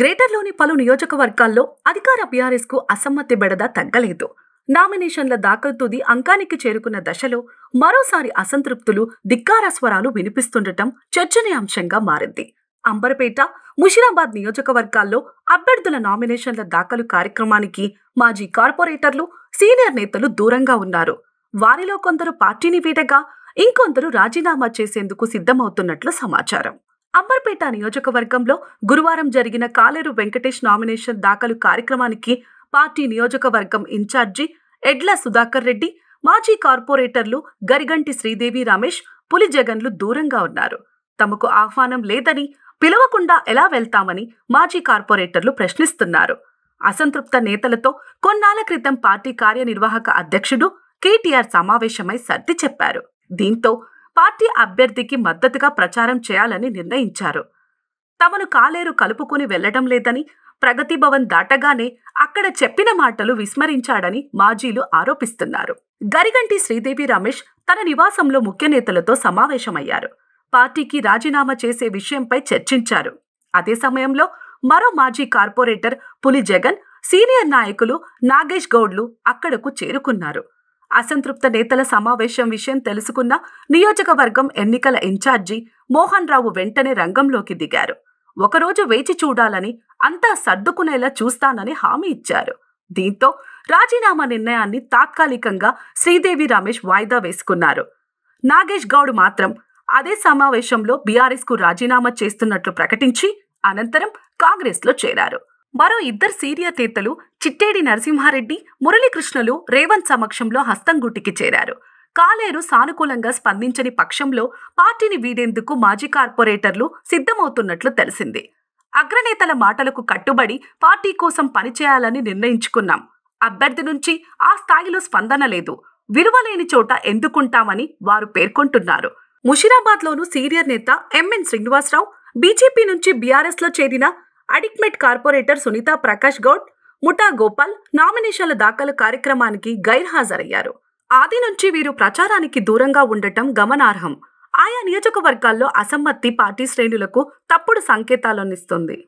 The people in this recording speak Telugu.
గ్రేటర్లోని పలు నియోజకవర్గాల్లో అధికార బీఆర్ఎస్ కు అసమ్మతి బెడద తగ్గలేదు నామినేషన్ల దాఖలు తుది అంకానికి చేరుకున్న దశలో మరోసారి అసంతృప్తులు ధిక్కార స్వరాలు వినిపిస్తుండటం చర్చనీయాంశంగా మారింది అంబర్పేట ముషిరాబాద్ నియోజకవర్గాల్లో అభ్యర్థుల నామినేషన్ల దాఖలు కార్యక్రమానికి మాజీ కార్పొరేటర్లు సీనియర్ నేతలు దూరంగా ఉన్నారు వారిలో కొందరు పార్టీని వీడగా ఇంకొందరు రాజీనామా చేసేందుకు సిద్ధమవుతున్నట్లు సమాచారం అంబర్పేట నియోజకవర్గంలో గురువారం జరిగిన కాలేరు వెంకటేష్ నామినేషన్ దాఖలు కార్యక్రమానికి పార్టీ నియోజకవర్గం ఇన్ఛార్జి ఎడ్ల సుధాకర్ రెడ్డి మాజీ కార్పొరేటర్లు గరిగంటి శ్రీదేవి రమేష్ పులి జగన్లు దూరంగా ఉన్నారు తమకు ఆహ్వానం లేదని పిలవకుండా ఎలా వెళ్తామని మాజీ కార్పొరేటర్లు ప్రశ్నిస్తున్నారు అసంతృప్త నేతలతో కొన్నాళ్ల క్రితం పార్టీ కార్యనిర్వాహక అధ్యక్షుడు కేటీఆర్ సమావేశమై సర్ది చెప్పారు దీంతో పార్టీ అభ్యర్థికి మద్దతుగా ప్రచారం చేయాలని నిర్ణయించారు తమను కాలేరు కలుపుకుని వెళ్లడం లేదని ప్రగతి భవన్ దాటగానే అక్కడ చెప్పిన మాటలు విస్మరించాడని మాజీలు ఆరోపిస్తున్నారు గరిగంటి శ్రీదేవి రమేష్ తన నివాసంలో ముఖ్య నేతలతో సమావేశమయ్యారు పార్టీకి రాజీనామా చేసే విషయంపై చర్చించారు అదే సమయంలో మరో మాజీ కార్పొరేటర్ పులి జగన్ సీనియర్ నాయకులు నాగేష్ గౌడ్లు అక్కడకు చేరుకున్నారు అసంతృప్త నేతల సమావేశం విషయం తెలుసుకున్న నియోజకవర్గం ఎన్నికల ఇన్ఛార్జి మోహన్ రావు వెంటనే రంగంలోకి దిగారు ఒకరోజు వేచి చూడాలని అంతా సర్దుకునేలా చూస్తానని హామీ ఇచ్చారు దీంతో రాజీనామా నిర్ణయాన్ని తాత్కాలికంగా శ్రీదేవి రమేష్ వాయిదా వేసుకున్నారు నాగేష్ గౌడ్ మాత్రం అదే సమావేశంలో బీఆర్ఎస్ కు రాజీనామా చేస్తున్నట్లు ప్రకటించి అనంతరం కాంగ్రెస్లో చేరారు మరో ఇద్దరు సీరియతేతలు చిట్టేడి నరసింహారెడ్డి మురళీకృష్ణలు రేవంత్ సమక్షంలో హస్తంగుటికి చేరారు కాలేరు సానుకూలంగా స్పందించని పక్షంలో పార్టీని వీడేందుకు మాజీ కార్పొరేటర్లు సిద్ధమవుతున్నట్లు తెలిసింది అగ్రనేతల మాటలకు కట్టుబడి పార్టీ కోసం పనిచేయాలని నిర్ణయించుకున్నాం అభ్యర్థి నుంచి ఆ స్థాయిలో స్పందన లేదు విలువలేని చోట ఎందుకుంటామని వారు పేర్కొంటున్నారు ముషిరాబాద్లోను సీనియర్ నేత ఎంఎన్ శ్రీనివాసరావు బీజేపీ నుంచి బీఆర్ఎస్లో చేరిన అడిక్మెట్ కార్పొరేటర్ సునీతా ప్రకాష్ గౌడ్ ముఠా గోపాల్ నామినేషన్ల దాఖలు కార్యక్రమానికి గైర్హాజరయ్యారు ఆది నుంచి వీరు ప్రచారానికి దూరంగా ఉండటం గమనార్హం ఆయా నియోజకవర్గాల్లో అసమ్మతి పార్టీ శ్రేణులకు తప్పుడు సంకేతాలనిస్తుంది